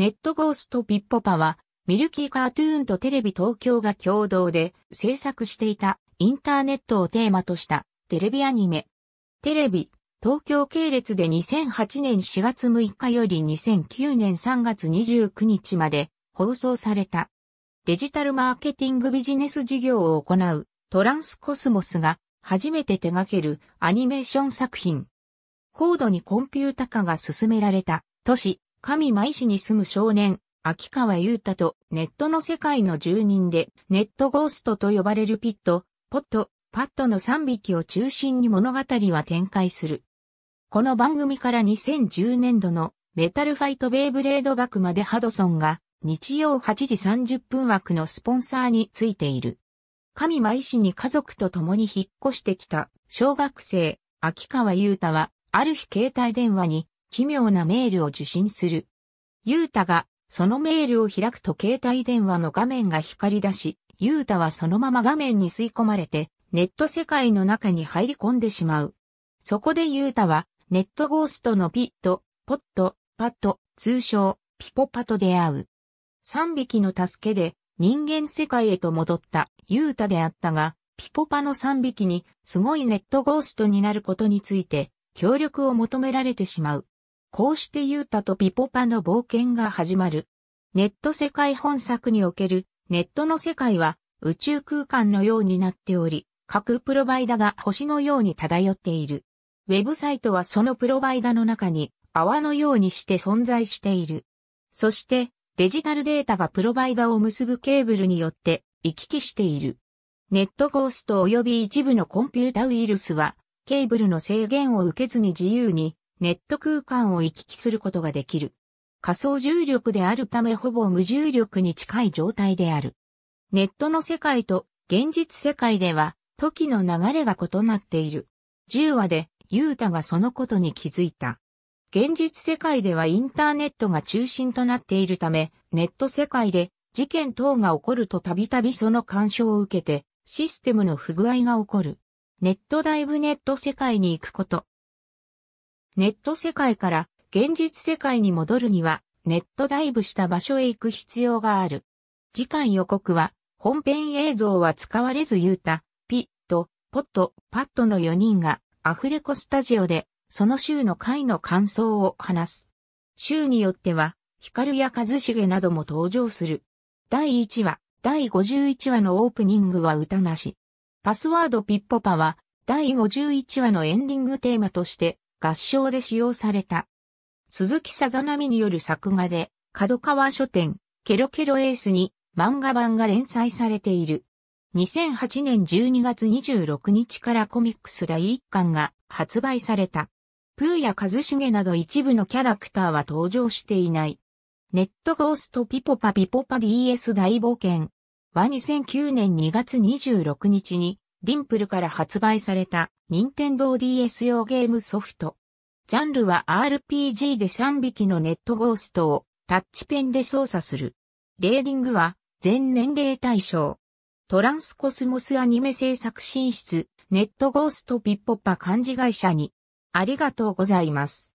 ネットゴーストピッポパは、ミルキーカートゥーンとテレビ東京が共同で制作していたインターネットをテーマとしたテレビアニメ。テレビ、東京系列で2008年4月6日より2009年3月29日まで放送された。デジタルマーケティングビジネス事業を行うトランスコスモスが初めて手掛けるアニメーション作品。高度にコンピュータ化が進められた都市上舞市に住む少年、秋川優太とネットの世界の住人でネットゴーストと呼ばれるピット、ポット、パットの3匹を中心に物語は展開する。この番組から2010年度のメタルファイトベイブレード幕までハドソンが日曜8時30分枠のスポンサーについている。上舞市に家族と共に引っ越してきた小学生、秋川優太はある日携帯電話に奇妙なメールを受信する。ユータが、そのメールを開くと携帯電話の画面が光り出し、ユータはそのまま画面に吸い込まれて、ネット世界の中に入り込んでしまう。そこでユータは、ネットゴーストのピット、ポット、パット、通称、ピポパと出会う。三匹の助けで、人間世界へと戻ったユータであったが、ピポパの三匹に、すごいネットゴーストになることについて、協力を求められてしまう。こうしてユータとピポパの冒険が始まる。ネット世界本作におけるネットの世界は宇宙空間のようになっており、各プロバイダが星のように漂っている。ウェブサイトはそのプロバイダの中に泡のようにして存在している。そしてデジタルデータがプロバイダを結ぶケーブルによって行き来している。ネットゴースト及び一部のコンピュータウイルスはケーブルの制限を受けずに自由にネット空間を行き来することができる。仮想重力であるためほぼ無重力に近い状態である。ネットの世界と現実世界では時の流れが異なっている。10話でユータがそのことに気づいた。現実世界ではインターネットが中心となっているため、ネット世界で事件等が起こるとたびたびその干渉を受けてシステムの不具合が起こる。ネットダイブネット世界に行くこと。ネット世界から現実世界に戻るには、ネットダイブした場所へ行く必要がある。次回予告は、本編映像は使われずユータ、ピット、ポット、パットの4人がアフレコスタジオでその週の回の感想を話す。週によっては、ヒカルやカズシゲなども登場する。第1話、第51話のオープニングは歌なし。パスワードピッポパは、第51話のエンディングテーマとして合唱で使用された。鈴木さざなみによる作画で、角川書店、ケロケロエースに漫画版が連載されている。2008年12月26日からコミックス第1巻が発売された。プーや一茂など一部のキャラクターは登場していない。ネットゴーストピポパピポパ DS 大冒険は2009年2月26日にディンプルから発売された任天堂 DS 用ゲームソフト。ジャンルは RPG で3匹のネットゴーストをタッチペンで操作する。レーディングは全年齢対象。トランスコスモスアニメ制作進出、ネットゴーストピッポパ漢字会社に。ありがとうございます。